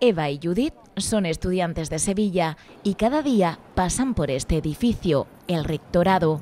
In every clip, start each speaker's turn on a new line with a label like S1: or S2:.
S1: Eva y Judith son estudiantes de Sevilla y cada día pasan por este edificio, el Rectorado.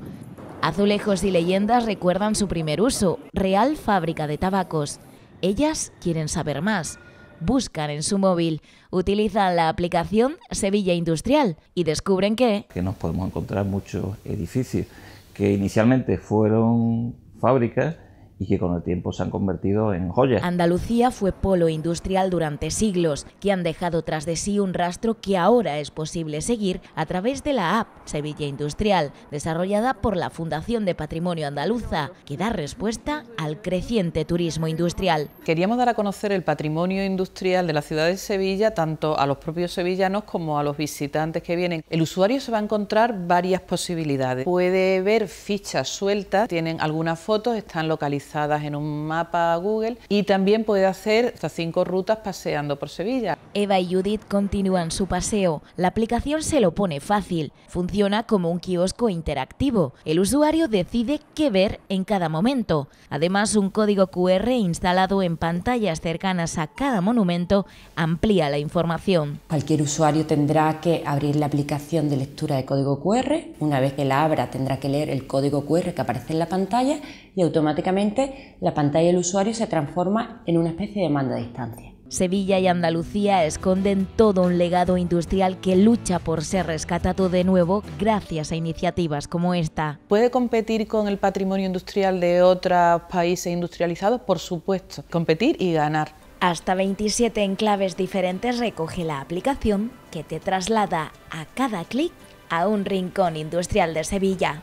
S1: Azulejos y leyendas recuerdan su primer uso, Real Fábrica de Tabacos. Ellas quieren saber más. Buscan en su móvil, utilizan la aplicación Sevilla Industrial y descubren que...
S2: Que nos podemos encontrar muchos edificios que inicialmente fueron fábricas y que con el tiempo se han convertido en joyas.
S1: Andalucía fue polo industrial durante siglos, que han dejado tras de sí un rastro que ahora es posible seguir a través de la app Sevilla Industrial, desarrollada por la Fundación de Patrimonio Andaluza, que da respuesta al creciente turismo industrial. Queríamos dar a conocer el patrimonio
S3: industrial de la ciudad de Sevilla, tanto a los propios sevillanos como a los visitantes que vienen. El usuario se va a encontrar varias posibilidades. Puede ver fichas sueltas, tienen algunas fotos, están localizadas en un mapa Google y también puede hacer hasta cinco rutas
S1: paseando por Sevilla. Eva y Judith continúan su paseo. La aplicación se lo pone fácil. Funciona como un kiosco interactivo. El usuario decide qué ver en cada momento. Además, un código QR instalado en pantallas cercanas a cada
S4: monumento amplía la información. Cualquier usuario tendrá que abrir la aplicación de lectura de código QR. Una vez que la abra tendrá que leer el código QR que aparece en la pantalla y automáticamente la pantalla del usuario se transforma en una especie de mando a distancia. Sevilla y Andalucía esconden todo un legado industrial que lucha por ser rescatado
S1: de nuevo gracias a iniciativas como esta. ¿Puede competir con el patrimonio industrial
S3: de otros países industrializados? Por supuesto, competir y ganar. Hasta 27
S1: enclaves diferentes recoge la aplicación que te traslada a cada clic a un rincón industrial de Sevilla.